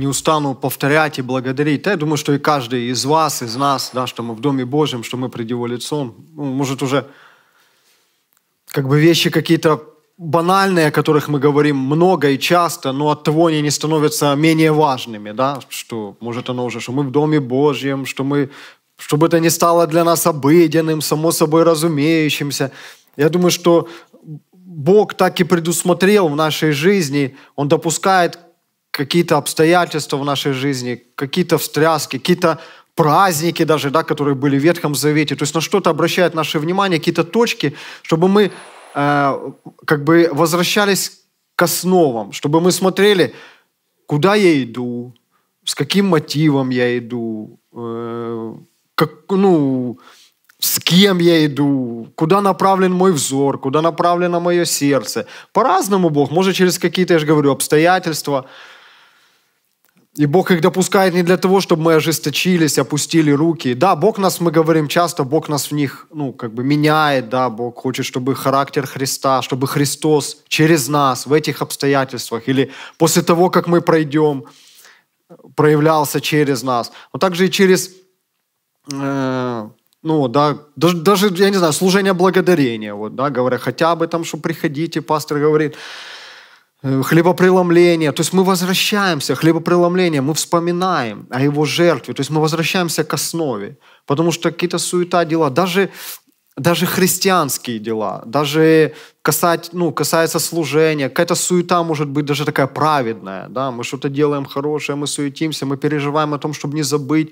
не устану повторять и благодарить. Я думаю, что и каждый из вас, из нас, да, что мы в Доме Божьем, что мы пред Его лицом, ну, может уже как бы вещи какие-то банальные, о которых мы говорим много и часто, но от того они не становятся менее важными, да, что может оно уже, что мы в Доме Божьем, что мы, чтобы это не стало для нас обыденным, само собой разумеющимся. Я думаю, что Бог так и предусмотрел в нашей жизни, Он допускает какие-то обстоятельства в нашей жизни, какие-то встряски, какие-то праздники даже, да, которые были в Ветхом Завете. То есть на что-то обращает наше внимание, какие-то точки, чтобы мы э, как бы возвращались к основам, чтобы мы смотрели, куда я иду, с каким мотивом я иду, э, как, ну, с кем я иду, куда направлен мой взор, куда направлено мое сердце. По-разному Бог, может через какие-то, я же говорю, обстоятельства, и Бог их допускает не для того, чтобы мы ожесточились, опустили руки. Да, Бог нас, мы говорим часто, Бог нас в них, ну, как бы меняет, да, Бог хочет, чтобы характер Христа, чтобы Христос через нас в этих обстоятельствах или после того, как мы пройдем, проявлялся через нас. Но также и через, э, ну, да, даже, даже, я не знаю, служение благодарения, вот, да, говоря, хотя бы там, что приходите, пастор говорит, Э, хлебопреломление, то есть мы возвращаемся, хлебопреломление, мы вспоминаем о его жертве, то есть мы возвращаемся к основе, потому что какие-то суета, дела, даже, даже христианские дела, даже касать, ну, касается служения, какая-то суета может быть даже такая праведная, да, мы что-то делаем хорошее, мы суетимся, мы переживаем о том, чтобы не забыть,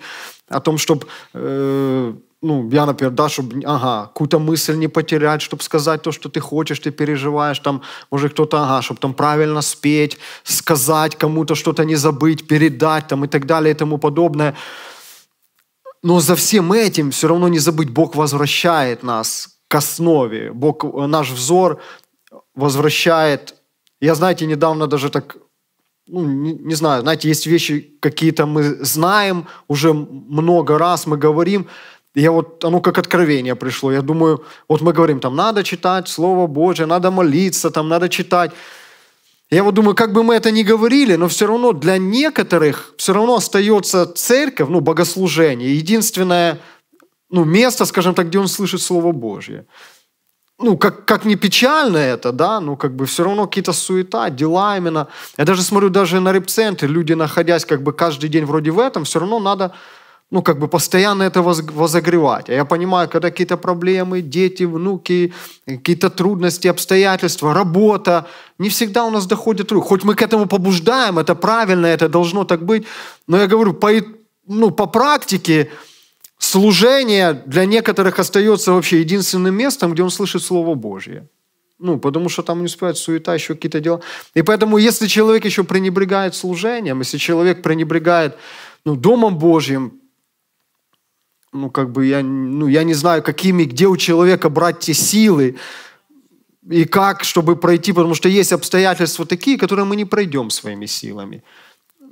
о том, чтобы э, ну, я, например, да, чтобы, ага, какую-то мысль не потерять, чтобы сказать то, что ты хочешь, ты переживаешь, там, может, кто-то, ага, чтобы там правильно спеть, сказать кому-то что-то не забыть, передать, там, и так далее, и тому подобное. Но за всем этим все равно не забыть, Бог возвращает нас к основе, Бог, э, наш взор возвращает. Я, знаете, недавно даже так ну, не, не знаю, знаете, есть вещи какие-то мы знаем, уже много раз мы говорим, я вот, оно как откровение пришло. Я думаю, вот мы говорим, там, надо читать Слово Божие, надо молиться, там, надо читать. Я вот думаю, как бы мы это ни говорили, но все равно для некоторых все равно остается церковь, ну, богослужение, единственное ну, место, скажем так, где он слышит Слово Божье. Ну, как, как не печально это, да, Но как бы все равно какие-то суета, дела именно. Я даже смотрю, даже на реп люди, находясь как бы каждый день вроде в этом, все равно надо ну, как бы постоянно это возогревать. А я понимаю, когда какие-то проблемы, дети, внуки, какие-то трудности, обстоятельства, работа, не всегда у нас доходит рук. Хоть мы к этому побуждаем, это правильно, это должно так быть, но я говорю, по, ну, по практике служение для некоторых остается вообще единственным местом, где он слышит Слово Божье. Ну, потому что там не успевает суета, еще какие-то дела. И поэтому, если человек еще пренебрегает служением, если человек пренебрегает ну, Домом Божьим, ну, как бы я, ну, я не знаю, какими, где у человека брать те силы и как, чтобы пройти, потому что есть обстоятельства такие, которые мы не пройдем своими силами.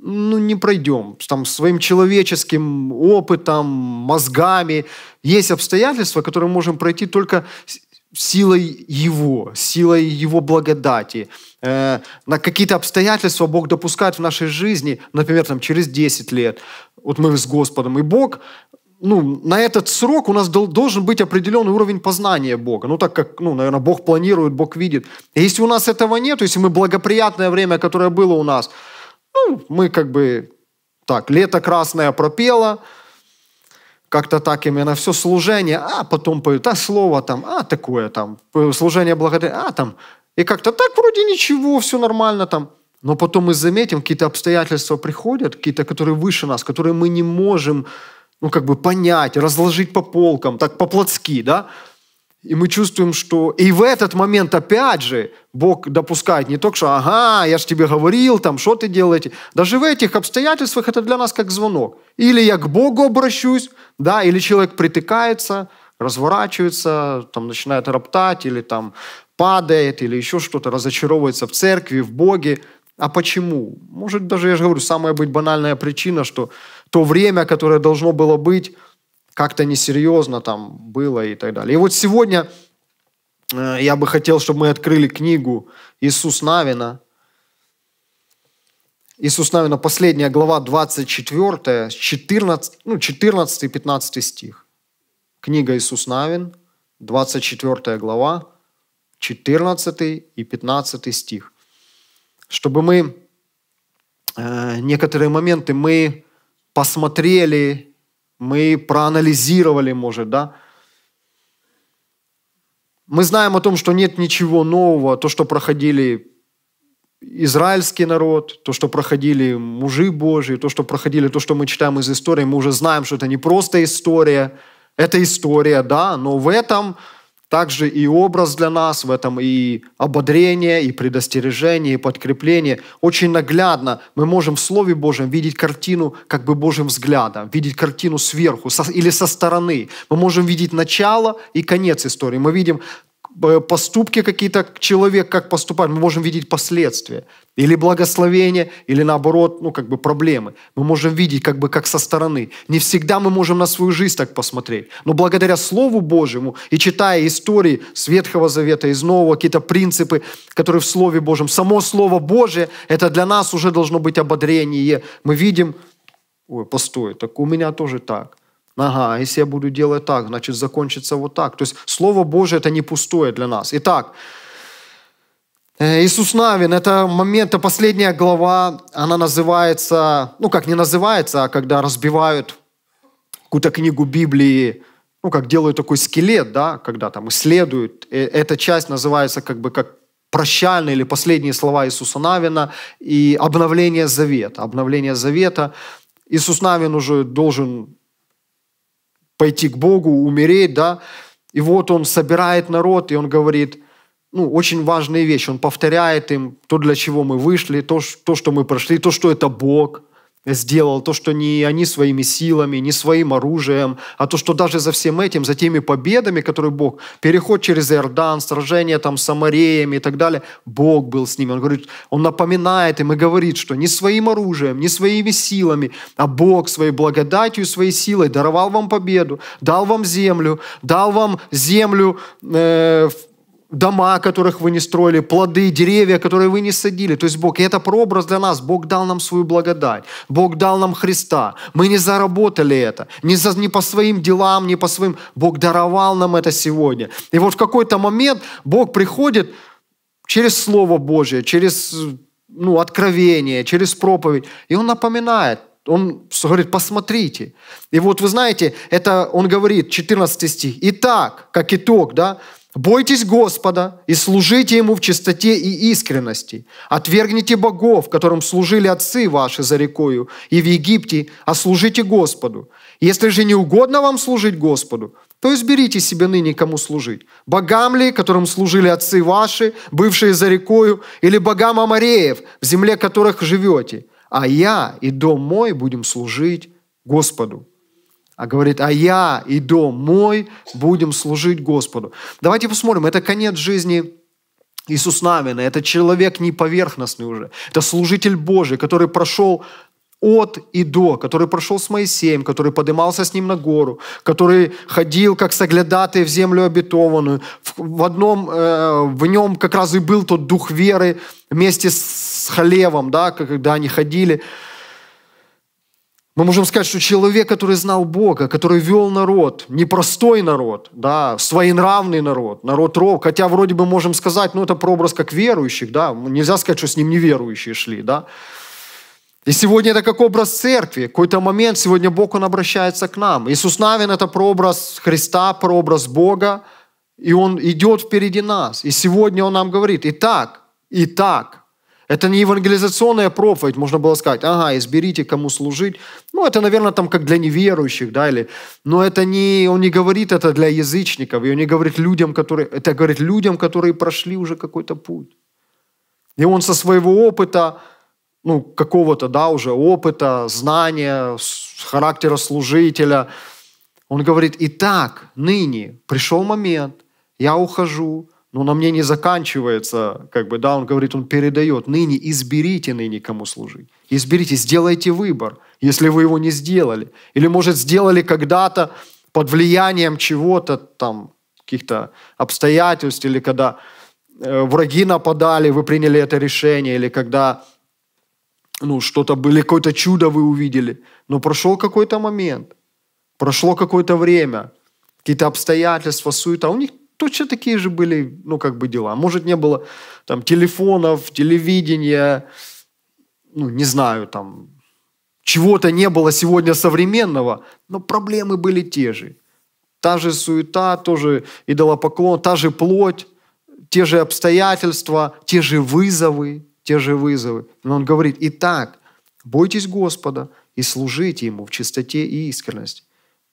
Ну, не пройдем. Там своим человеческим опытом, мозгами. Есть обстоятельства, которые мы можем пройти только силой Его, силой Его благодати. Э, на какие-то обстоятельства Бог допускает в нашей жизни, например, там, через 10 лет, вот мы с Господом, и Бог ну, на этот срок у нас должен быть определенный уровень познания Бога. Ну, так как, ну, наверное, Бог планирует, Бог видит. И если у нас этого нет, если мы благоприятное время, которое было у нас, ну, мы как бы так, лето красное пропело, как-то так именно все служение, а потом поют, а слово там, а такое там, служение благодаря, а там. И как-то так вроде ничего, все нормально там. Но потом мы заметим, какие-то обстоятельства приходят, какие-то, которые выше нас, которые мы не можем ну, как бы понять, разложить по полкам, так по-плотски, да? И мы чувствуем, что... И в этот момент, опять же, Бог допускает не только, что «Ага, я же тебе говорил, там, что ты делаете?» Даже в этих обстоятельствах это для нас как звонок. Или я к Богу обращусь, да, или человек притыкается, разворачивается, там, начинает роптать, или там падает, или еще что-то, разочаровывается в церкви, в Боге – а почему? Может, даже, я же говорю, самая быть банальная причина, что то время, которое должно было быть, как-то несерьезно там было и так далее. И вот сегодня э, я бы хотел, чтобы мы открыли книгу Иисус Навина. Иисус Навина, последняя глава, 24, 14, ну, 14-15 стих. Книга Иисус Навин, 24 глава, 14 и 15 стих чтобы мы э, некоторые моменты мы посмотрели, мы проанализировали, может, да. Мы знаем о том, что нет ничего нового, то, что проходили израильский народ, то, что проходили мужи Божьи, то, что проходили, то, что мы читаем из истории, мы уже знаем, что это не просто история, это история, да, но в этом также и образ для нас в этом, и ободрение, и предостережение, и подкрепление. Очень наглядно мы можем в Слове Божьем видеть картину как бы Божьим взглядом, видеть картину сверху со, или со стороны. Мы можем видеть начало и конец истории. Мы видим Э, поступки какие-то человек как поступает, мы можем видеть последствия. Или благословение, или наоборот, ну, как бы проблемы. Мы можем видеть как бы как со стороны. Не всегда мы можем на свою жизнь так посмотреть. Но благодаря Слову Божьему и читая истории с Ветхого Завета, из Нового, какие-то принципы, которые в Слове Божьем, само Слово Божье, это для нас уже должно быть ободрение. Мы видим, ой, постой, так у меня тоже так – Ага, если я буду делать так, значит, закончится вот так. То есть Слово Божие – это не пустое для нас. Итак, э, Иисус Навин, это момент, это последняя глава, она называется, ну как не называется, а когда разбивают какую-то книгу Библии, ну как делают такой скелет, да, когда там исследуют, э, эта часть называется как бы как прощальные или последние слова Иисуса Навина и обновление завета. Обновление завета. Иисус Навин уже должен пойти к Богу, умереть, да. И вот он собирает народ, и он говорит, ну, очень важные вещи. Он повторяет им то, для чего мы вышли, то, то что мы прошли, то, что это Бог – сделал, то, что не они своими силами, не своим оружием, а то, что даже за всем этим, за теми победами, которые Бог, переход через Иордан, сражение там с Самареями и так далее, Бог был с ними. Он говорит, он напоминает им и говорит, что не своим оружием, не своими силами, а Бог своей благодатью, своей силой даровал вам победу, дал вам землю, дал вам землю э, дома, которых вы не строили, плоды, деревья, которые вы не садили. То есть Бог, и это прообраз для нас. Бог дал нам свою благодать. Бог дал нам Христа. Мы не заработали это. Не, за, не по своим делам, не по своим. Бог даровал нам это сегодня. И вот в какой-то момент Бог приходит через Слово Божье, через ну, откровение, через проповедь. И Он напоминает, он говорит, посмотрите. И вот вы знаете, это он говорит, 14 стих. Итак, как итог, да, Бойтесь Господа и служите Ему в чистоте и искренности. Отвергните богов, которым служили отцы ваши за рекою и в Египте, а служите Господу. Если же не угодно вам служить Господу, то изберите себе ныне, кому служить. Богам ли, которым служили отцы ваши, бывшие за рекою, или богам Амареев, в земле которых живете. А я и дом мой будем служить Господу а говорит, а я и дом мой будем служить Господу. Давайте посмотрим, это конец жизни Иисус Навина, это человек не поверхностный уже, это служитель Божий, который прошел от и до, который прошел с Моисеем, который поднимался с ним на гору, который ходил как соглядатый в землю обетованную. В, одном, э, в нем как раз и был тот дух веры вместе с Халевом, да, когда они ходили. Мы можем сказать, что человек, который знал Бога, который вел народ, непростой народ, да, своенравный народ, народ ров, хотя вроде бы можем сказать, ну это прообраз как верующих, да, нельзя сказать, что с ним неверующие шли, да. И сегодня это как образ церкви. В какой-то момент сегодня Бог, Он обращается к нам. Иисус Навин – это прообраз Христа, прообраз Бога, и Он идет впереди нас. И сегодня Он нам говорит, и так, и так, это не евангелизационная проповедь, можно было сказать, ага, изберите, кому служить. Ну, это, наверное, там как для неверующих, да, или... Но это не... Он не говорит это для язычников, и он не говорит людям, которые... Это говорит людям, которые прошли уже какой-то путь. И он со своего опыта, ну, какого-то, да, уже опыта, знания, характера служителя, он говорит, итак, ныне пришел момент, я ухожу, но ну, на мне не заканчивается, как бы, да, он говорит, он передает, ныне изберите ныне, кому служить. Изберите, сделайте выбор, если вы его не сделали. Или, может, сделали когда-то под влиянием чего-то, там, каких-то обстоятельств, или когда э, враги нападали, вы приняли это решение, или когда ну, что-то были, какое-то чудо вы увидели. Но прошел какой-то момент, прошло какое-то время, какие-то обстоятельства, суета. У них точно такие же были, ну, как бы дела. Может, не было там телефонов, телевидения, ну, не знаю, там, чего-то не было сегодня современного, но проблемы были те же. Та же суета, тоже идолопоклон, та же плоть, те же обстоятельства, те же вызовы, те же вызовы. Но он говорит, итак, бойтесь Господа и служите Ему в чистоте и искренности.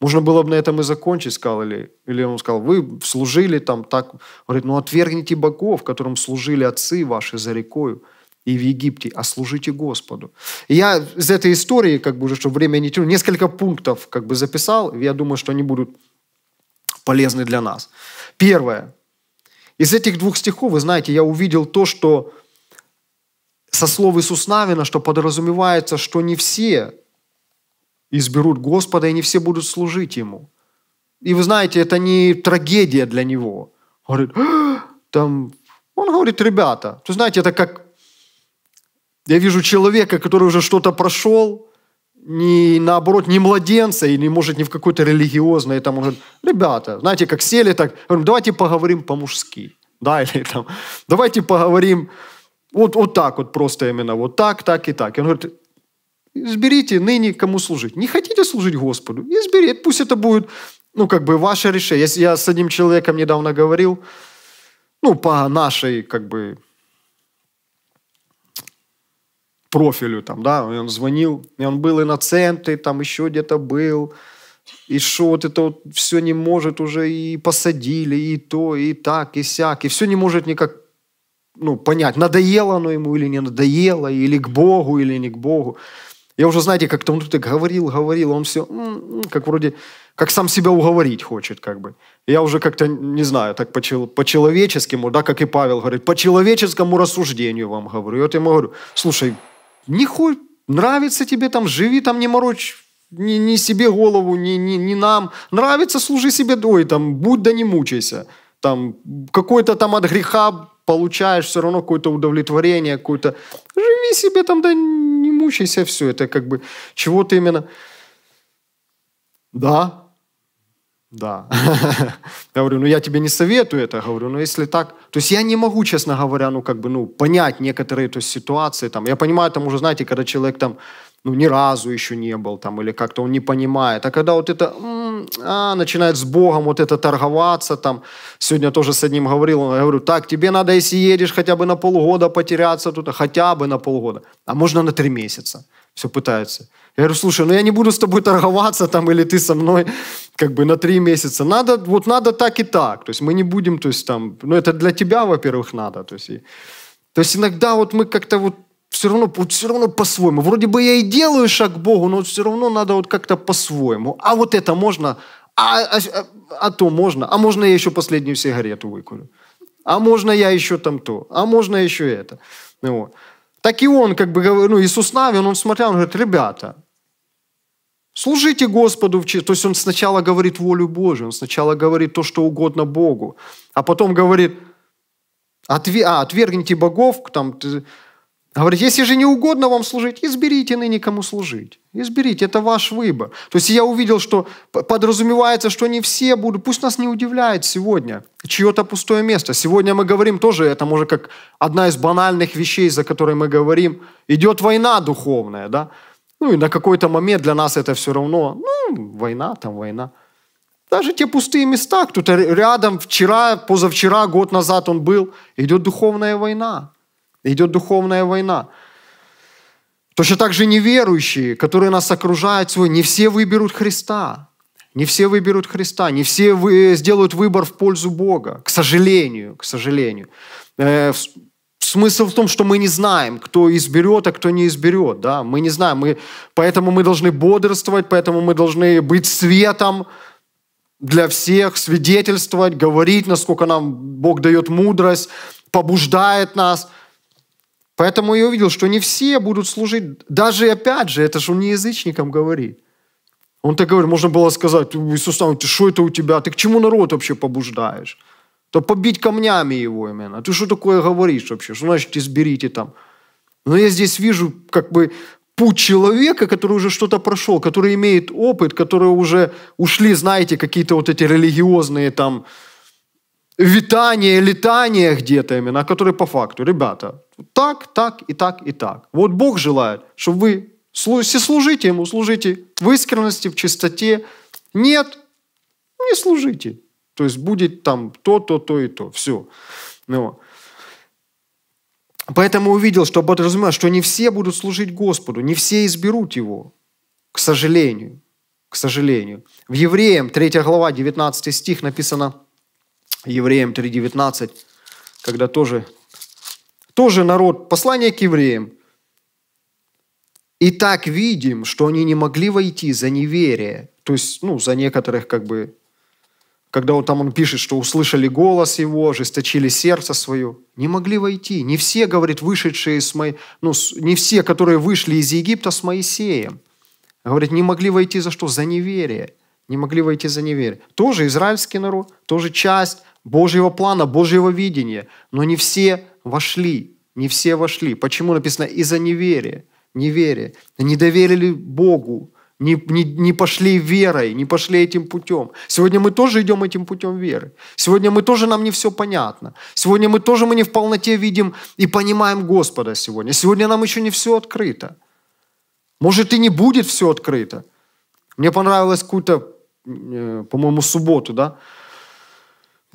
Можно было бы на этом и закончить, сказал или, или он сказал, вы служили там так. Он говорит, ну отвергните богов, которым служили отцы ваши за рекою и в Египте, а служите Господу. И я из этой истории, как бы уже, чтобы время не тянуть, несколько пунктов как бы записал, и я думаю, что они будут полезны для нас. Первое. Из этих двух стихов, вы знаете, я увидел то, что со слов Иисус Навина, что подразумевается, что не все изберут Господа, и не все будут служить Ему. И вы знаете, это не трагедия для него. Он говорит, а, там, он говорит, ребята, вы знаете, это как, я вижу человека, который уже что-то прошел, не, наоборот, не младенца, не может, ни в какой-то религиозной, там, он говорит, ребята, знаете, как сели так, говорим, давайте поговорим по-мужски, да, или там, давайте поговорим вот, вот так вот просто именно, вот так, так и так. И он говорит, изберите ныне, кому служить. Не хотите служить Господу? Изберите, пусть это будет, ну, как бы, ваше решение. Я, я с одним человеком недавно говорил, ну, по нашей, как бы, профилю, там, да, он звонил, и он был и на центре, там еще где-то был, и что вот это вот все не может уже, и посадили, и то, и так, и сяк, и все не может никак ну, понять, надоело оно ему или не надоело, или к Богу, или не к Богу. Я уже, знаете, как-то он тут и говорил, говорил, он все, как вроде, как сам себя уговорить хочет, как бы. Я уже как-то, не знаю, так по-человеческому, да, как и Павел говорит, по человеческому рассуждению вам говорю. И вот я ему говорю, слушай, нихуй, нравится тебе там, живи там, не морочь ни, ни себе голову, ни, ни, ни нам. Нравится, служи себе, ой, там, будь да не мучайся. Там, какой-то там от греха получаешь все равно какое-то удовлетворение, какое-то... Живи себе там, да мучайся, все, это как бы чего-то именно. Да, да. я говорю, ну я тебе не советую это, говорю, но «Ну, если так... То есть я не могу, честно говоря, ну как бы, ну понять некоторые то есть, ситуации там. Я понимаю, там уже, знаете, когда человек там ну, ни разу еще не был там, или как-то он не понимает. А когда вот это а, начинает с Богом вот это торговаться там, сегодня тоже с одним говорил, я говорю, так, тебе надо, если едешь, хотя бы на полгода потеряться тут, хотя бы на полгода, а можно на три месяца. Все пытаются. Я говорю, слушай, ну я не буду с тобой торговаться там, или ты со мной как бы на три месяца. Надо, вот надо так и так. То есть мы не будем, то есть там, ну это для тебя, во-первых, надо. То есть, и, то есть иногда вот мы как-то вот все равно, все равно по-своему. Вроде бы я и делаю шаг к Богу, но все равно надо вот как-то по-своему. А вот это можно, а, а, а, а то можно, а можно я еще последнюю сигарету выкурю, а можно я еще там то, а можно еще это. Ну вот. Так и он, как бы, ну, Иисус Навин, он смотрел, он говорит, ребята, Служите Господу в То есть он сначала говорит волю Божию, он сначала говорит то, что угодно Богу, а потом говорит, отве... а, отвергните богов, там, Говорит, если же не угодно вам служить, изберите ныне кому служить. Изберите, это ваш выбор. То есть я увидел, что подразумевается, что не все будут. Пусть нас не удивляет сегодня чье-то пустое место. Сегодня мы говорим тоже, это может как одна из банальных вещей, за которой мы говорим. Идет война духовная, да? Ну и на какой-то момент для нас это все равно, ну, война там, война. Даже те пустые места, кто-то рядом, вчера, позавчера, год назад он был, идет духовная война. Идет духовная война. Точно так же неверующие, которые нас окружают свой, не все выберут Христа. Не все выберут Христа, не все вы, э, сделают выбор в пользу Бога, к сожалению, к сожалению. Э, смысл в том, что мы не знаем, кто изберет, а кто не изберет, да, мы не знаем, мы, поэтому мы должны бодрствовать, поэтому мы должны быть светом для всех, свидетельствовать, говорить, насколько нам Бог дает мудрость, побуждает нас – Поэтому я увидел, что не все будут служить. Даже, опять же, это же он не язычникам говорит. Он так говорит, можно было сказать, Иисус, а что это у тебя? Ты к чему народ вообще побуждаешь? То побить камнями его именно. Ты что такое говоришь вообще? Что значит изберите там? Но я здесь вижу как бы путь человека, который уже что-то прошел, который имеет опыт, который уже ушли, знаете, какие-то вот эти религиозные там витание, летание где-то именно, а которые по факту, ребята, так, так и так и так. Вот Бог желает, чтобы вы все служите Ему, служите в искренности, в чистоте. Нет, не служите. То есть будет там то, то, то и то. Все. Но ну Поэтому увидел, что подразумевает, что не все будут служить Господу, не все изберут Его, к сожалению. К сожалению. В Евреям 3 глава 19 стих написано – Евреям 3.19, когда тоже, тоже народ, послание к евреям. И так видим, что они не могли войти за неверие. То есть, ну, за некоторых как бы когда вот там он пишет, что услышали голос его, жесточили сердце свое, не могли войти. Не все, говорит, вышедшие ну, с Мо... ну, не все, которые вышли из Египта с Моисеем. Говорит, не могли войти за что? За неверие. Не могли войти за неверие. Тоже израильский народ, тоже часть, Божьего плана, Божьего видения. Но не все вошли, не все вошли. Почему написано из-за неверия? Неверие. Не доверили Богу, не, не, не пошли верой, не пошли этим путем. Сегодня мы тоже идем этим путем веры. Сегодня мы тоже, нам не все понятно. Сегодня мы тоже, мы не в полноте видим и понимаем Господа сегодня. Сегодня нам еще не все открыто. Может, и не будет все открыто. Мне понравилось какую-то, э, по-моему, субботу, да,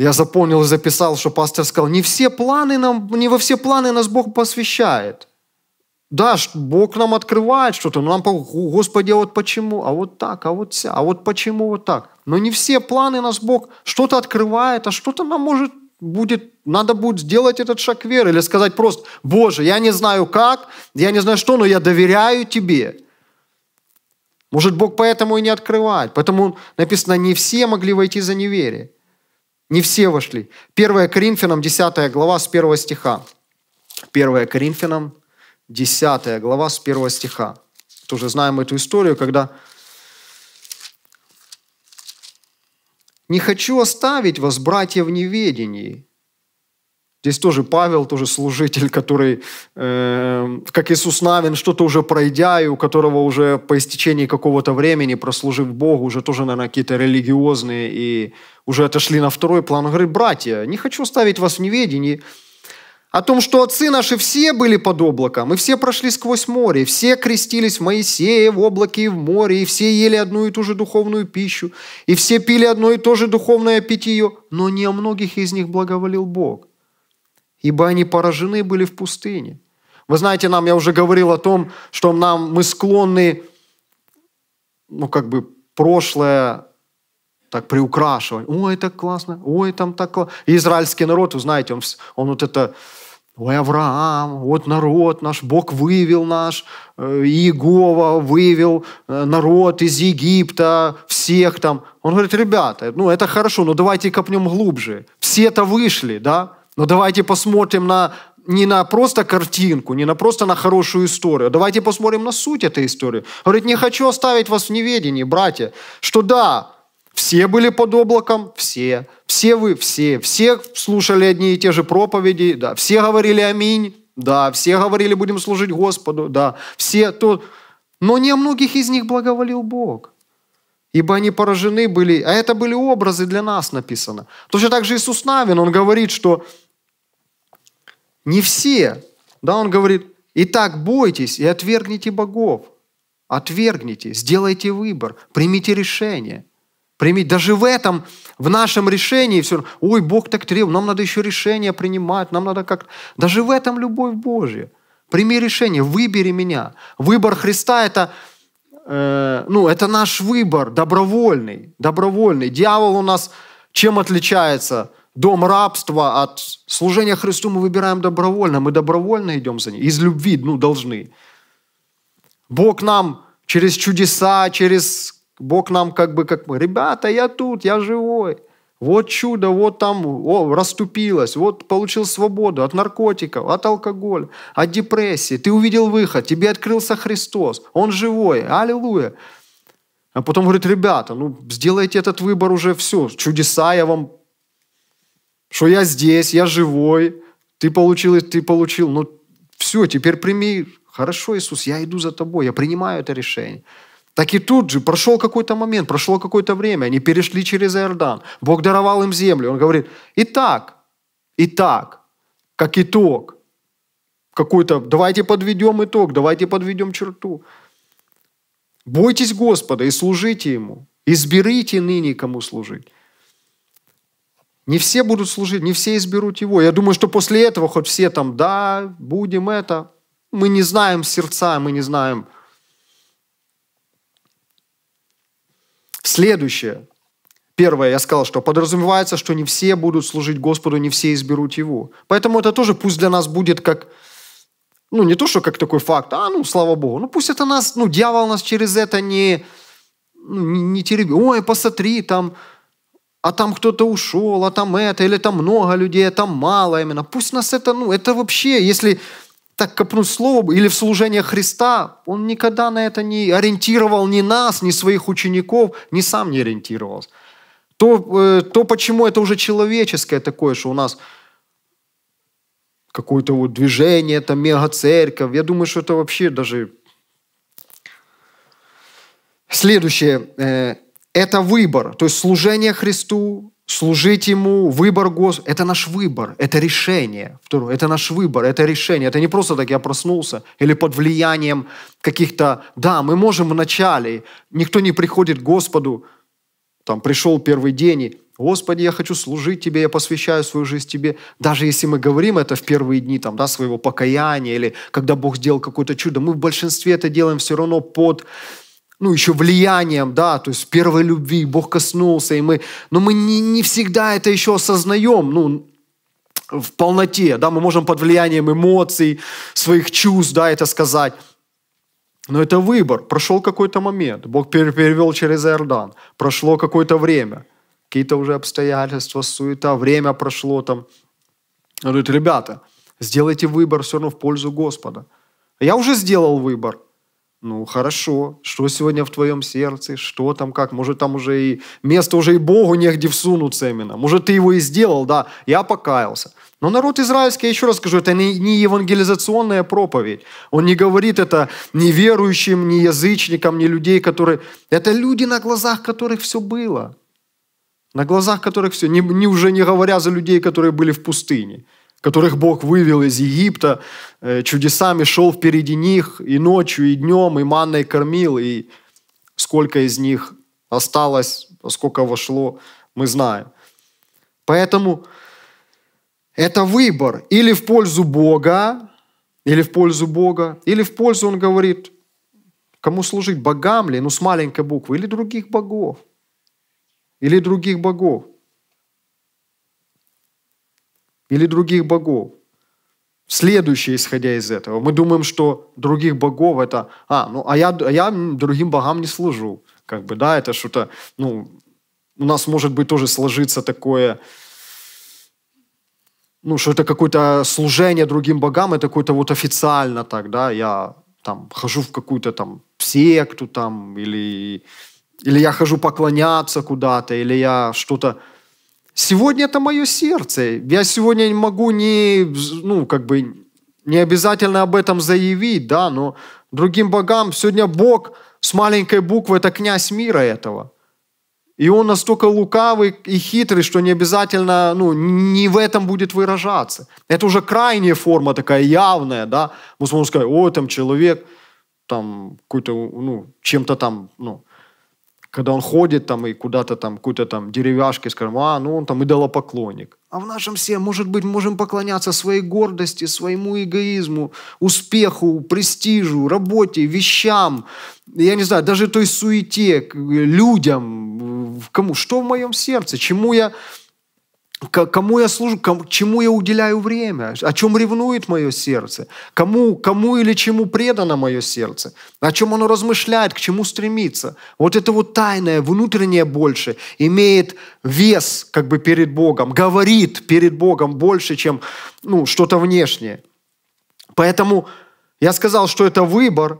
я запомнил и записал, что пастор сказал, не все планы нам, не во все планы нас Бог посвящает. Да, Бог нам открывает что-то, но нам, Господи, а вот почему, а вот так, а вот вся, а вот почему вот так. Но не все планы нас Бог что-то открывает, а что-то нам может будет, надо будет сделать этот шаг веры или сказать просто, Боже, я не знаю как, я не знаю что, но я доверяю Тебе. Может, Бог поэтому и не открывает. Поэтому написано, не все могли войти за неверие. Не все вошли. 1 Коринфянам 10 глава с 1 стиха. 1 Коринфянам 10 глава с 1 стиха. Тоже знаем эту историю, когда «Не хочу оставить вас, братья, в неведении, Здесь тоже Павел, тоже служитель, который, э, как Иисус Навин, что-то уже пройдя, и у которого уже по истечении какого-то времени, прослужив Богу, уже тоже, наверное, какие-то религиозные и уже отошли на второй план. Он говорит, братья, не хочу ставить вас в неведении о том, что отцы наши все были под облаком, и все прошли сквозь море, все крестились в Моисее, в облаке и в море, и все ели одну и ту же духовную пищу, и все пили одно и то же духовное питье, но не о многих из них благоволил Бог ибо они поражены были в пустыне. Вы знаете, нам, я уже говорил о том, что нам, мы склонны, ну, как бы, прошлое так приукрашивать. Ой, так классно, ой, там так классно. И израильский народ, вы знаете, он, он вот это, ой, Авраам, вот народ наш, Бог вывел наш, э, Иегова вывел э, народ из Египта, всех там. Он говорит, ребята, ну это хорошо, но давайте копнем глубже. все это вышли, да? Но ну, давайте посмотрим на, не на просто картинку, не на просто на хорошую историю. Давайте посмотрим на суть этой истории. Говорит, не хочу оставить вас в неведении, братья, что да, все были под облаком, все, все вы, все, все слушали одни и те же проповеди, да, все говорили аминь, да, все говорили, будем служить Господу, да, все тут. Но не о многих из них благоволил Бог, ибо они поражены были, а это были образы для нас написано. Точно так же Иисус Навин, он говорит, что не все. Да, он говорит, итак, бойтесь и отвергните богов. Отвергните, сделайте выбор, примите решение. Примите. Даже в этом, в нашем решении все ой, Бог так требует, нам надо еще решение принимать, нам надо как... Даже в этом любовь Божья. Прими решение, выбери меня. Выбор Христа – это э, ну, это наш выбор, добровольный, добровольный. Дьявол у нас чем отличается дом рабства, от служения Христу мы выбираем добровольно. Мы добровольно идем за ним. Из любви, ну, должны. Бог нам через чудеса, через... Бог нам как бы как мы. Ребята, я тут, я живой. Вот чудо, вот там о, расступилось, вот получил свободу от наркотиков, от алкоголя, от депрессии. Ты увидел выход, тебе открылся Христос, Он живой, аллилуйя. А потом говорит, ребята, ну сделайте этот выбор уже все, чудеса я вам что я здесь, я живой, ты получил, и ты получил, ну все, теперь прими, хорошо, Иисус, я иду за тобой, я принимаю это решение. Так и тут же прошел какой-то момент, прошло какое-то время, они перешли через Иордан, Бог даровал им землю, он говорит, итак, итак, как итог, какой-то, давайте подведем итог, давайте подведем черту. Бойтесь Господа и служите Ему. Изберите ныне, кому служить. Не все будут служить, не все изберут его. Я думаю, что после этого хоть все там, да, будем это. Мы не знаем сердца, мы не знаем. Следующее. Первое, я сказал, что подразумевается, что не все будут служить Господу, не все изберут Его. Поэтому это тоже пусть для нас будет как, ну не то, что как такой факт, а ну слава Богу, ну пусть это нас, ну дьявол нас через это не, ну, не, не тереби. Ой, посмотри, там а там кто-то ушел, а там это, или там много людей, а там мало именно. Пусть нас это, ну, это вообще, если так копнуть слово, или в служение Христа, он никогда на это не ориентировал ни нас, ни своих учеников, ни сам не ориентировался. То, э, то почему это уже человеческое такое, что у нас какое-то вот движение, это мега-церковь. Я думаю, что это вообще даже... Следующее. Э, это выбор. То есть служение Христу, служить Ему, выбор Господа, это наш выбор, это решение. это наш выбор, это решение. Это не просто так я проснулся или под влиянием каких-то... Да, мы можем вначале, никто не приходит к Господу, там пришел первый день и Господи, я хочу служить Тебе, я посвящаю свою жизнь Тебе. Даже если мы говорим это в первые дни там, да, своего покаяния или когда Бог сделал какое-то чудо, мы в большинстве это делаем все равно под ну, еще влиянием, да, то есть первой любви Бог коснулся, и мы, но мы не, не всегда это еще осознаем, ну, в полноте, да, мы можем под влиянием эмоций, своих чувств, да, это сказать. Но это выбор. Прошел какой-то момент, Бог перевел через Иордан, прошло какое-то время, какие-то уже обстоятельства, суета, время прошло там. Он говорит, ребята, сделайте выбор все равно в пользу Господа. Я уже сделал выбор – ну, хорошо, что сегодня в твоем сердце, что там, как, может, там уже и место уже и Богу негде всунуться именно. Может, ты его и сделал, да, я покаялся. Но народ израильский, я еще раз скажу, это не, не евангелизационная проповедь. Он не говорит это ни верующим, ни язычникам, ни людей, которые... Это люди, на глазах которых все было. На глазах которых все. Не, не уже не говоря за людей, которые были в пустыне которых Бог вывел из Египта, э, чудесами шел впереди них и ночью, и днем, и манной кормил, и сколько из них осталось, а сколько вошло, мы знаем. Поэтому это выбор или в пользу Бога, или в пользу Бога, или в пользу, он говорит, кому служить, богам ли, ну с маленькой буквы, или других богов, или других богов или других богов. Следующее, исходя из этого, мы думаем, что других богов это, а, ну, а я, а я другим богам не служу, как бы, да, это что-то, ну, у нас может быть тоже сложится такое, ну, что это какое-то служение другим богам, это какое-то вот официально так, да, я там хожу в какую-то там секту там, или, или я хожу поклоняться куда-то, или я что-то, Сегодня это мое сердце. Я сегодня не могу не, ну, как бы, не обязательно об этом заявить, да, но другим богам сегодня Бог с маленькой буквы – это князь мира этого. И он настолько лукавый и хитрый, что не обязательно, ну, не в этом будет выражаться. Это уже крайняя форма такая явная, да. Можно сказать, о, там человек, там, какой-то, ну, чем-то там, ну, когда он ходит там и куда-то там, какой-то там деревяшке, скажем, а, ну он там идолопоклонник. А в нашем все, может быть, можем поклоняться своей гордости, своему эгоизму, успеху, престижу, работе, вещам, я не знаю, даже той суете, людям, кому, что в моем сердце, чему я к кому я служу, чему я уделяю время, о чем ревнует мое сердце, кому, кому или чему предано мое сердце, о чем оно размышляет, к чему стремится. Вот это вот тайное, внутреннее больше имеет вес как бы перед Богом, говорит перед Богом больше, чем ну, что-то внешнее. Поэтому я сказал, что это выбор,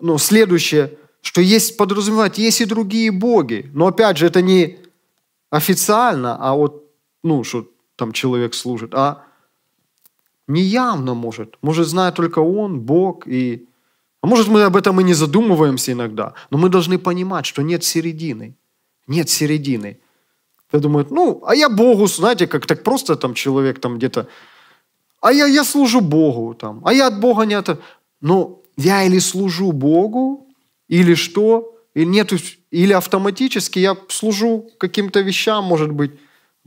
но следующее, что есть подразумевать, есть и другие боги, но опять же это не официально, а вот ну, что там человек служит, а неявно может, может знає только он, Бог и А может, мы об этом и не задумываемся иногда, но мы должны понимать, что нет середины. Нет середины. Ты думаешь, ну, а я Богу, знаете, как так просто там человек там где-то, а я, я служу Богу там, а я от Бога не от... Но я или служу Богу, или что, или, нет, или автоматически я служу каким-то вещам, может быть,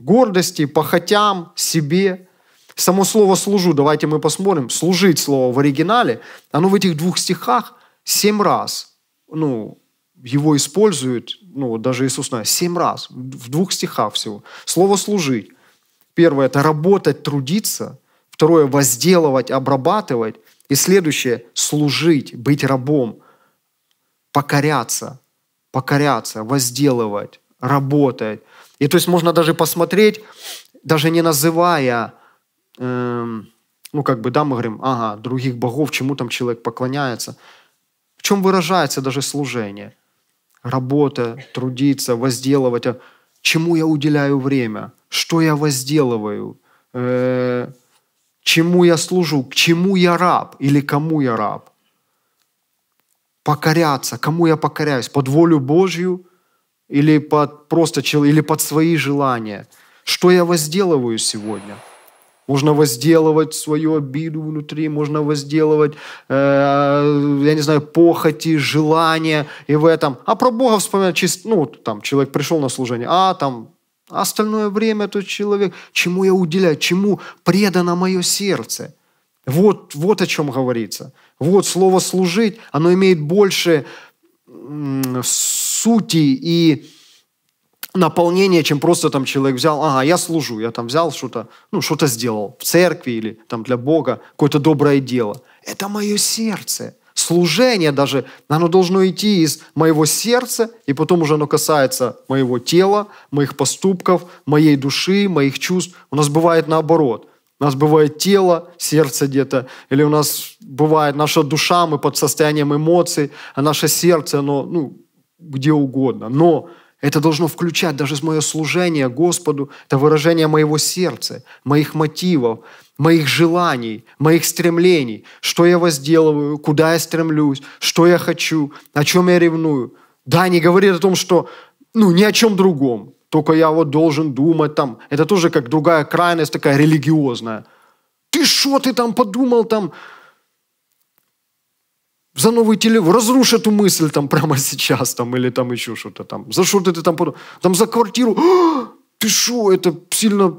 гордости, похотям, себе. Само слово «служу», давайте мы посмотрим, «служить» слово в оригинале, оно в этих двух стихах семь раз, ну, его используют, ну, даже Иисус знает семь раз, в двух стихах всего. Слово «служить». Первое – это работать, трудиться. Второе – возделывать, обрабатывать. И следующее – служить, быть рабом, покоряться, покоряться, возделывать, работать, и то есть можно даже посмотреть, даже не называя, э, ну как бы, да, мы говорим, ага, других богов, чему там человек поклоняется. В чем выражается даже служение? Работа, трудиться, возделывать. А чему я уделяю время? Что я возделываю? Э, чему я служу? К чему я раб? Или кому я раб? Покоряться. Кому я покоряюсь? Под волю Божью – или под просто или под свои желания. Что я возделываю сегодня? Можно возделывать свою обиду внутри, можно возделывать, э, я не знаю, похоти, желания и в этом. А про Бога вспоминать чисто, ну, там, человек пришел на служение, а там остальное время тот человек, чему я уделяю, чему предано мое сердце. Вот, вот о чем говорится. Вот слово «служить», оно имеет больше сути и наполнение, чем просто там человек взял, ага, я служу, я там взял что-то, ну, что-то сделал в церкви или там для Бога, какое-то доброе дело. Это мое сердце. Служение даже, оно должно идти из моего сердца, и потом уже оно касается моего тела, моих поступков, моей души, моих чувств. У нас бывает наоборот. У нас бывает тело, сердце где-то, или у нас бывает наша душа, мы под состоянием эмоций, а наше сердце, оно, ну, где угодно. Но это должно включать даже мое служение Господу, это выражение моего сердца, моих мотивов, моих желаний, моих стремлений, что я возделываю, куда я стремлюсь, что я хочу, о чем я ревную. Да, не говорит о том, что ну, ни о чем другом, только я вот должен думать там. Это тоже как другая крайность, такая религиозная. Ты что, ты там подумал там, за новый телефон, разрушь эту мысль там прямо сейчас, там, или там еще что-то там, за что ты там подумал, там за квартиру, а, ты что, это сильно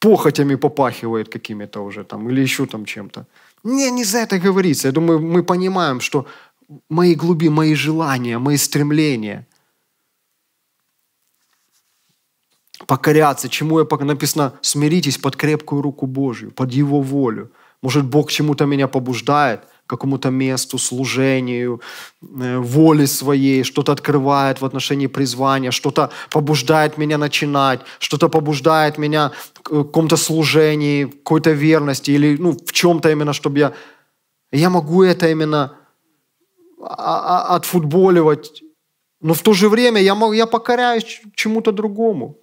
похотями попахивает какими-то уже там, или еще там чем-то. Не, не за это говорится. Я думаю, мы понимаем, что мои глуби, мои желания, мои стремления. Покоряться, чему я пока написано, смиритесь под крепкую руку Божью, под Его волю. Может, Бог чему-то меня побуждает – какому-то месту, служению, э, воле своей, что-то открывает в отношении призвания, что-то побуждает меня начинать, что-то побуждает меня к какому-то э, служении, какой-то верности или ну, в чем-то именно, чтобы я... Я могу это именно а, а, отфутболивать, но в то же время я, могу я покоряюсь чему-то другому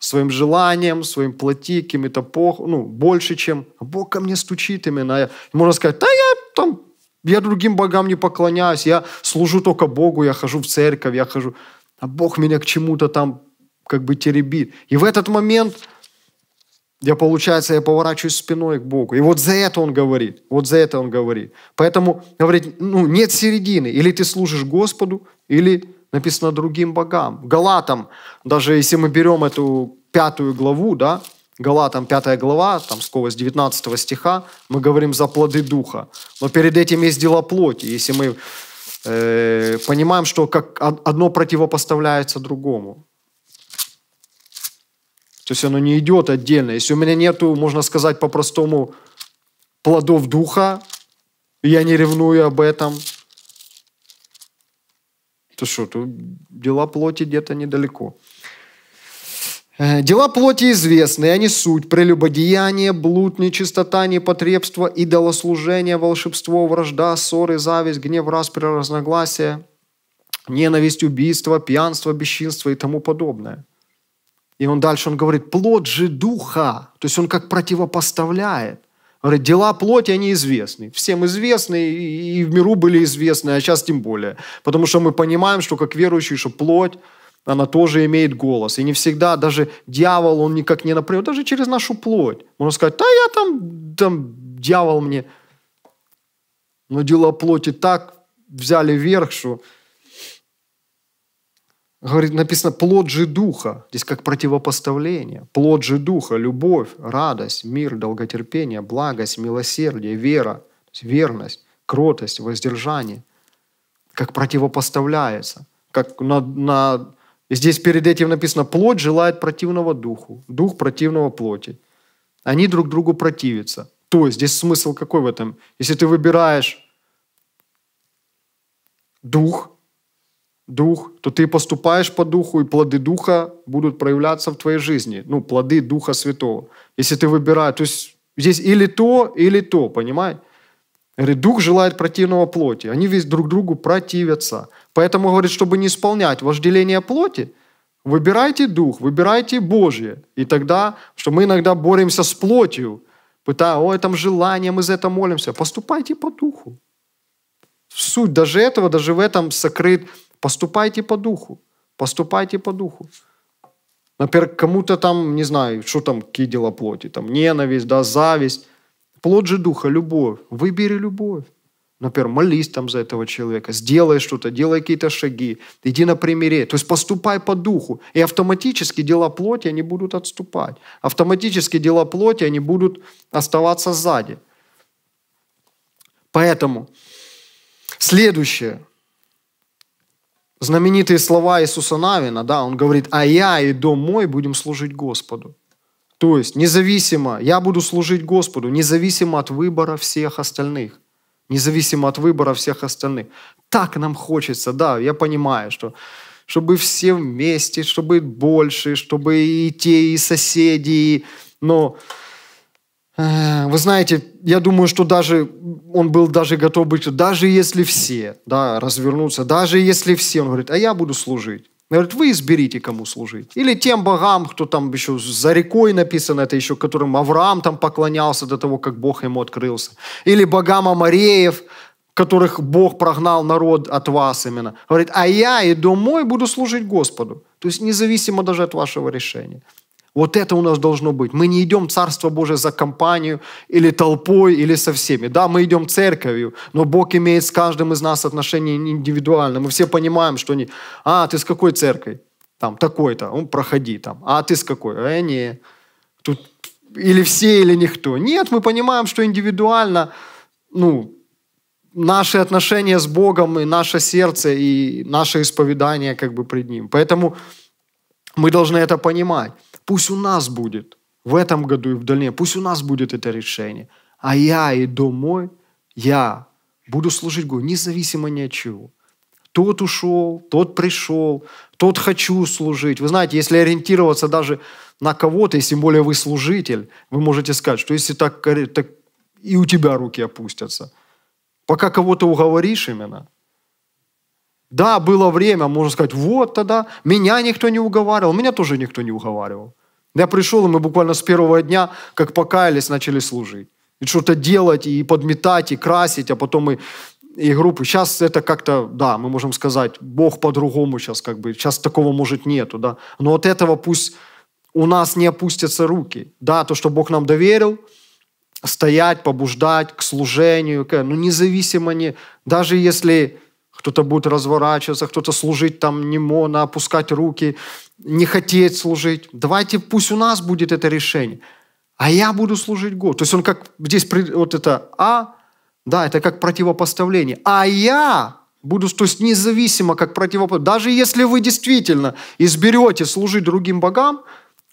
своим желанием, своим плоти, какими-то пох... ну, больше, чем Бог ко мне стучит именно. Можно сказать, да я там, я другим богам не поклоняюсь, я служу только Богу, я хожу в церковь, я хожу... А Бог меня к чему-то там как бы теребит. И в этот момент я, получается, я поворачиваюсь спиной к Богу. И вот за это он говорит. Вот за это он говорит. Поэтому, говорит, ну, нет середины. Или ты служишь Господу, или написано другим богам. Галатам, даже если мы берем эту пятую главу, да, Галатам пятая глава, там сколько, с 19 стиха, мы говорим за плоды духа. Но перед этим есть дела плоти. Если мы э, понимаем, что как одно противопоставляется другому. То есть оно не идет отдельно. Если у меня нету, можно сказать по-простому, плодов духа, я не ревную об этом, ты что, ты дела плоти где-то недалеко. Э, дела плоти известны, они суть, прелюбодеяние, блуд, нечистота, непотребство, идолослужение, волшебство, вражда, ссоры, зависть, гнев, распри, разногласия, ненависть, убийство, пьянство, бесчинство и тому подобное. И он дальше, он говорит, плод же духа, то есть он как противопоставляет. Он говорит, дела плоти, они известны. Всем известны и в миру были известны, а сейчас тем более. Потому что мы понимаем, что как верующие, что плоть, она тоже имеет голос. И не всегда даже дьявол, он никак не напрямую, даже через нашу плоть. Можно сказать, да я там, там дьявол мне. Но дела плоти так взяли вверх, что Говорит, написано плод же духа, здесь как противопоставление. Плод же духа, любовь, радость, мир, долготерпение, благость, милосердие, вера, верность, кротость, воздержание. Как противопоставляется. Как на, на... Здесь перед этим написано, плод желает противного духу, дух противного плоти. Они друг другу противятся. То есть здесь смысл какой в этом? Если ты выбираешь дух, дух, то ты поступаешь по духу, и плоды духа будут проявляться в твоей жизни. Ну, плоды духа святого. Если ты выбираешь, то есть здесь или то, или то, понимаешь? Говорит, дух желает противного плоти. Они весь друг другу противятся. Поэтому, говорит, чтобы не исполнять вожделение плоти, выбирайте дух, выбирайте Божье. И тогда, что мы иногда боремся с плотью, пытая, о, этом желание, мы за это молимся. Поступайте по духу. Суть даже этого, даже в этом сокрыт Поступайте по духу. Поступайте по духу. Например, кому-то там, не знаю, что там, какие дела плоти, там ненависть, да, зависть. Плод же духа, любовь. Выбери любовь. Например, молись там за этого человека, сделай что-то, делай какие-то шаги, иди на примире. То есть поступай по духу. И автоматически дела плоти, они будут отступать. Автоматически дела плоти, они будут оставаться сзади. Поэтому следующее – знаменитые слова Иисуса Навина, да, он говорит, а я и дом мой будем служить Господу. То есть независимо, я буду служить Господу, независимо от выбора всех остальных. Независимо от выбора всех остальных. Так нам хочется, да, я понимаю, что чтобы все вместе, чтобы больше, чтобы и те, и соседи, но... Ну, Э, вы знаете, я думаю, что даже он был даже готов быть, даже если все, да, развернуться, даже если все, он говорит, а я буду служить. Он говорит, вы изберите, кому служить. Или тем богам, кто там еще за рекой написано, это еще которым Авраам там поклонялся до того, как Бог ему открылся. Или богам Амареев, которых Бог прогнал народ от вас именно. Говорит, а я иду мой буду служить Господу. То есть независимо даже от вашего решения. Вот это у нас должно быть. Мы не идем Царство Божие за компанию или толпой, или со всеми. Да, мы идем церковью, но Бог имеет с каждым из нас отношения индивидуально. Мы все понимаем, что они... А, ты с какой церкви? Там, такой-то. Он, проходи там. А, ты с какой? Э, не. Тут или все, или никто. Нет, мы понимаем, что индивидуально, ну, наши отношения с Богом и наше сердце и наше исповедание как бы пред Ним. Поэтому мы должны это понимать. Пусть у нас будет в этом году и в дальнейшем, пусть у нас будет это решение. А я иду мой, я буду служить Богу, независимо ни от чего. Тот ушел, тот пришел, тот хочу служить. Вы знаете, если ориентироваться даже на кого-то, и тем более вы служитель, вы можете сказать, что если так, так и у тебя руки опустятся. Пока кого-то уговоришь именно, да, было время, можно сказать, вот тогда меня никто не уговаривал, меня тоже никто не уговаривал. Я пришел, и мы буквально с первого дня, как покаялись, начали служить. И что-то делать, и подметать, и красить, а потом и, и группы. Сейчас это как-то, да, мы можем сказать, Бог по-другому сейчас как бы, сейчас такого, может, нету, да. Но от этого пусть у нас не опустятся руки. Да, то, что Бог нам доверил, стоять, побуждать к служению, к, ну, независимо, не, даже если кто-то будет разворачиваться, кто-то служить там не немоно, опускать руки, не хотеть служить. Давайте пусть у нас будет это решение. А я буду служить Господу. То есть он как здесь вот это «а», да, это как противопоставление. А я буду, то есть независимо, как противопоставление. Даже если вы действительно изберете служить другим богам,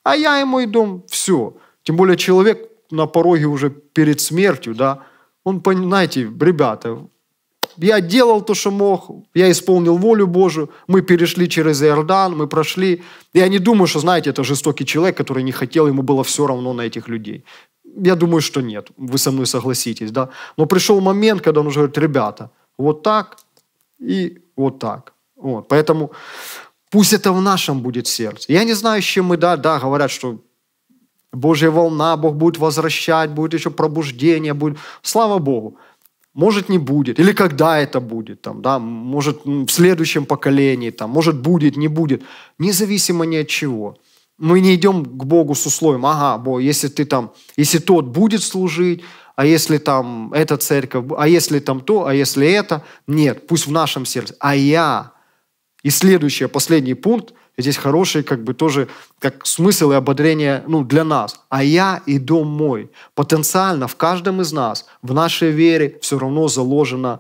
а я и мой дом, все. Тем более человек на пороге уже перед смертью, да, он, знаете, ребята, я делал то, что мог, я исполнил волю Божию, мы перешли через Иордан, мы прошли. Я не думаю, что, знаете, это жестокий человек, который не хотел, ему было все равно на этих людей. Я думаю, что нет, вы со мной согласитесь, да. Но пришел момент, когда он уже говорит, ребята, вот так и вот так. Вот, поэтому пусть это в нашем будет сердце. Я не знаю, с чем мы, да, да, говорят, что Божья волна, Бог будет возвращать, будет еще пробуждение, будет... Слава Богу может не будет, или когда это будет, там, да, может в следующем поколении, там, может будет, не будет, независимо ни от чего. Мы не идем к Богу с условием, ага, Бог, если ты там, если тот будет служить, а если там эта церковь, а если там то, а если это, нет, пусть в нашем сердце. А я, и следующий, последний пункт – здесь хороший как бы тоже как смысл и ободрение ну, для нас. А я и дом мой. Потенциально в каждом из нас, в нашей вере все равно заложено,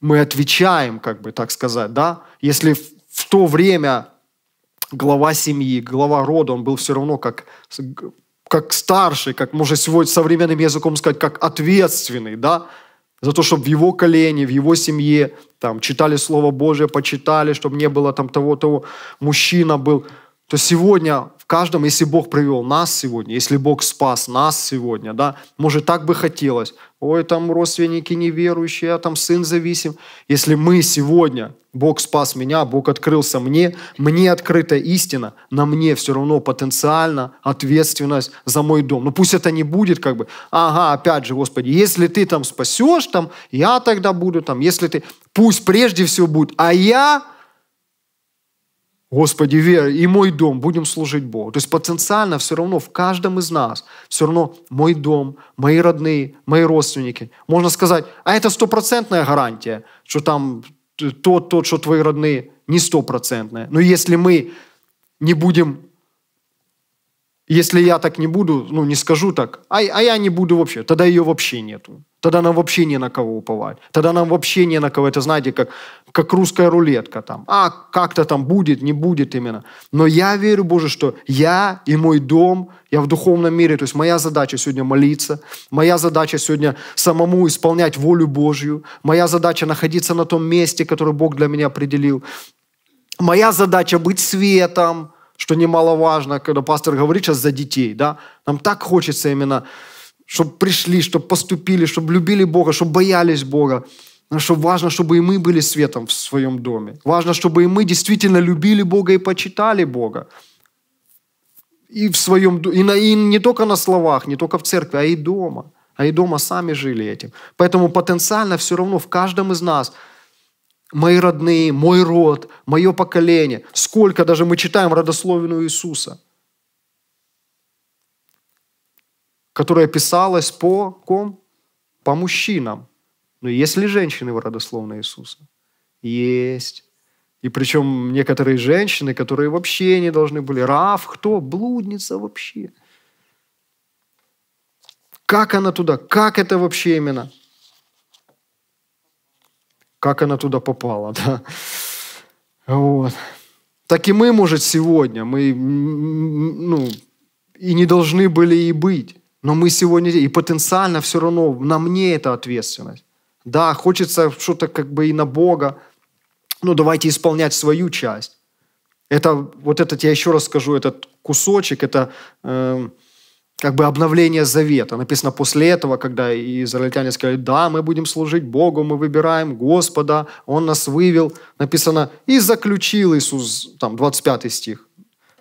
мы отвечаем, как бы так сказать, да? Если в, то время глава семьи, глава рода, он был все равно как, как старший, как можно сегодня современным языком сказать, как ответственный, да? за то, чтобы в его колене, в его семье там, читали Слово Божие, почитали, чтобы не было там того-того, мужчина был, то сегодня каждом, если Бог привел нас сегодня, если Бог спас нас сегодня, да, может, так бы хотелось, ой, там родственники неверующие, а там сын зависим. Если мы сегодня, Бог спас меня, Бог открылся мне, мне открыта истина, на мне все равно потенциально ответственность за мой дом. Но ну, пусть это не будет как бы, ага, опять же, Господи, если ты там спасешь, там, я тогда буду там, если ты, пусть прежде всего будет, а я Господи, вера, и мой дом, будем служить Богу. То есть потенциально все равно в каждом из нас, все равно мой дом, мои родные, мои родственники. Можно сказать, а это стопроцентная гарантия, что там то, то, что твои родные, не стопроцентная. Но если мы не будем если я так не буду, ну, не скажу так, а, а я не буду вообще, тогда ее вообще нету. Тогда нам вообще не на кого уповать. Тогда нам вообще не на кого. Это, знаете, как, как русская рулетка там. А, как-то там будет, не будет именно. Но я верю, Боже, что я и мой дом, я в духовном мире. То есть моя задача сегодня молиться. Моя задача сегодня самому исполнять волю Божью. Моя задача находиться на том месте, которое Бог для меня определил. Моя задача быть светом – что немаловажно, когда пастор говорит сейчас за детей, да, нам так хочется именно, чтобы пришли, чтобы поступили, чтобы любили Бога, чтобы боялись Бога. Но что важно, чтобы и мы были светом в своем доме. Важно, чтобы и мы действительно любили Бога и почитали Бога. И в своем и, на, и не только на словах, не только в церкви, а и дома. А и дома сами жили этим. Поэтому потенциально все равно в каждом из нас – мои родные, мой род, мое поколение. Сколько даже мы читаем родословину Иисуса, которая писалась по ком? По мужчинам. Но есть ли женщины в родословной Иисуса? Есть. И причем некоторые женщины, которые вообще не должны были. Раф, кто? Блудница вообще. Как она туда? Как это вообще именно? как она туда попала, да. Вот. Так и мы, может, сегодня, мы, ну, и не должны были и быть, но мы сегодня, и потенциально все равно на мне эта ответственность. Да, хочется что-то как бы и на Бога, ну, давайте исполнять свою часть. Это, вот этот, я еще раз скажу, этот кусочек, это э, как бы обновление завета. Написано после этого, когда израильтяне сказали, да, мы будем служить Богу, мы выбираем Господа, Он нас вывел. Написано, и заключил Иисус, там 25 стих,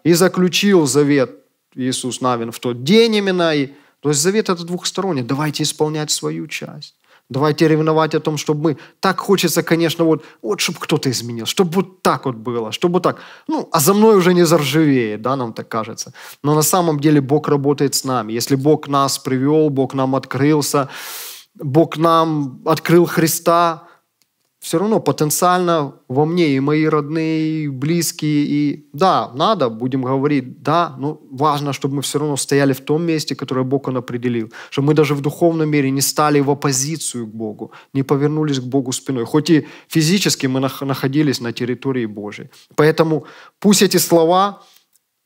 и заключил завет Иисус Навин в тот день именно. И, то есть завет это двухсторонний, давайте исполнять свою часть. Давайте ревновать о том, чтобы мы... Так хочется, конечно, вот, вот чтобы кто-то изменил, чтобы вот так вот было, чтобы вот так. Ну, а за мной уже не заржавеет, да, нам так кажется. Но на самом деле Бог работает с нами. Если Бог нас привел, Бог нам открылся, Бог нам открыл Христа, все равно потенциально во мне и мои родные, и близкие, и да, надо, будем говорить, да, но важно, чтобы мы все равно стояли в том месте, которое Бог он определил, чтобы мы даже в духовном мире не стали в оппозицию к Богу, не повернулись к Богу спиной, хоть и физически мы находились на территории Божьей. Поэтому пусть эти слова,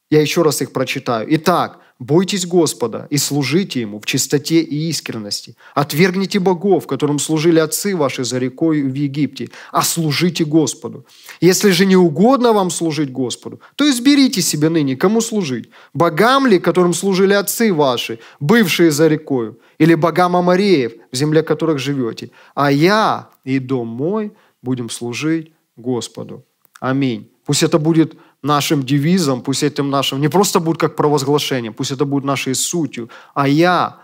я еще раз их прочитаю. Итак, Бойтесь Господа и служите Ему в чистоте и искренности. Отвергните богов, которым служили отцы ваши за рекой в Египте, а служите Господу. Если же не угодно вам служить Господу, то изберите себе ныне, кому служить. Богам ли, которым служили отцы ваши, бывшие за рекою, или богам Амареев, в земле которых живете. А я и дом мой будем служить Господу. Аминь. Пусть это будет нашим девизом, пусть этим нашим не просто будет как провозглашение, пусть это будет нашей сутью, а я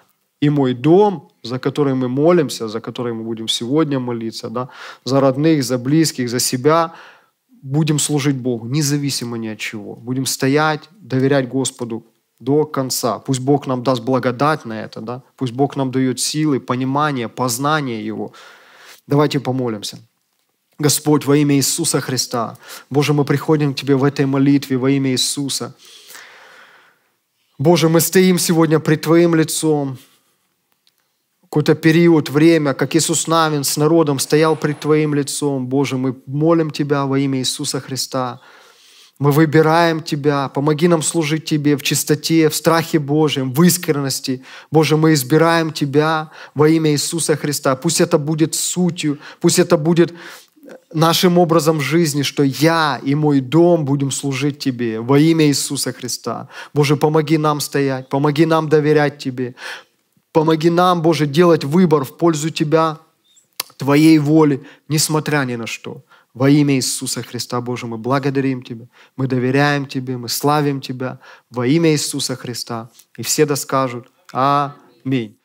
и мой дом, за который мы молимся, за который мы будем сегодня молиться, да, за родных, за близких, за себя, будем служить Богу, независимо ни от чего. Будем стоять, доверять Господу до конца. Пусть Бог нам даст благодать на это, да? пусть Бог нам дает силы, понимание, познание Его. Давайте помолимся. Господь, во имя Иисуса Христа. Боже, мы приходим к Тебе в этой молитве во имя Иисуса. Боже, мы стоим сегодня пред Твоим лицом. Какой-то период, время, как Иисус Навин с народом стоял пред Твоим лицом. Боже, мы молим Тебя во имя Иисуса Христа. Мы выбираем Тебя. Помоги нам служить Тебе в чистоте, в страхе Божьем, в искренности. Боже, мы избираем Тебя во имя Иисуса Христа. Пусть это будет сутью, пусть это будет нашим образом жизни, что я и мой дом будем служить Тебе во имя Иисуса Христа. Боже, помоги нам стоять, помоги нам доверять Тебе, помоги нам, Боже, делать выбор в пользу Тебя, Твоей воли, несмотря ни на что. Во имя Иисуса Христа, Боже, мы благодарим Тебя, мы доверяем Тебе, мы славим Тебя во имя Иисуса Христа. И все доскажут Аминь.